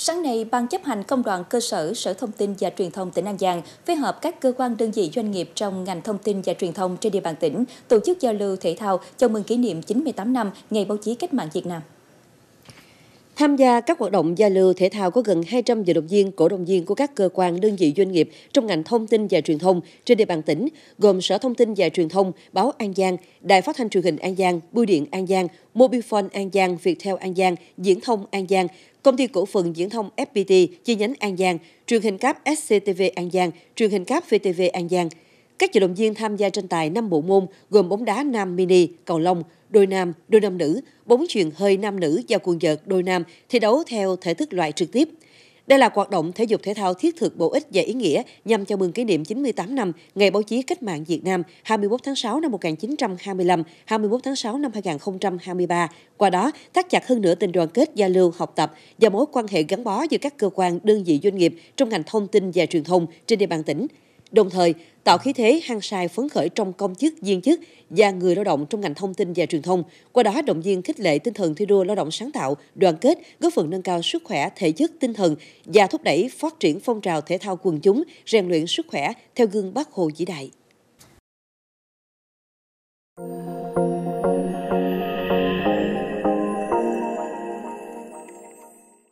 Sáng nay, Ban chấp hành Công đoàn Cơ sở Sở Thông tin và Truyền thông tỉnh An Giang phối hợp các cơ quan đơn vị doanh nghiệp trong ngành thông tin và truyền thông trên địa bàn tỉnh tổ chức giao lưu thể thao chào mừng kỷ niệm 98 năm Ngày Báo chí Cách mạng Việt Nam. Tham gia các hoạt động giao lưu thể thao có gần 200 vận động viên, cổ động viên của các cơ quan, đơn vị doanh nghiệp trong ngành thông tin và truyền thông trên địa bàn tỉnh, gồm Sở Thông tin và Truyền thông, Báo An Giang, Đài Phát thanh Truyền hình An Giang, Bưu điện An Giang, Mobifone An Giang, Viettel An Giang, Diễn thông An Giang, Công ty cổ phần Diễn thông FPT chi nhánh An Giang, Truyền hình cáp SCTV An Giang, Truyền hình cáp VTV An Giang. Các vận động viên tham gia tranh tài 5 bộ môn gồm bóng đá nam mini, cầu lông, đôi nam, đôi nam nữ, bóng chuyền hơi nam nữ và quần vợt đôi nam thi đấu theo thể thức loại trực tiếp. Đây là hoạt động thể dục thể thao thiết thực bổ ích và ý nghĩa nhằm chào mừng kỷ niệm 98 năm Ngày Báo chí Cách mạng Việt Nam 21 tháng 6 năm 1925, 21 tháng 6 năm 2023. Qua đó, thắt chặt hơn nữa tình đoàn kết giao lưu học tập và mối quan hệ gắn bó giữa các cơ quan, đơn vị doanh nghiệp trong ngành thông tin và truyền thông trên địa bàn tỉnh đồng thời tạo khí thế hăng sai phấn khởi trong công chức, viên chức và người lao động trong ngành thông tin và truyền thông, qua đó động viên khích lệ tinh thần thi đua lao động sáng tạo, đoàn kết, góp phần nâng cao sức khỏe, thể chất, tinh thần và thúc đẩy phát triển phong trào thể thao quần chúng, rèn luyện sức khỏe theo gương Bác Hồ vĩ đại.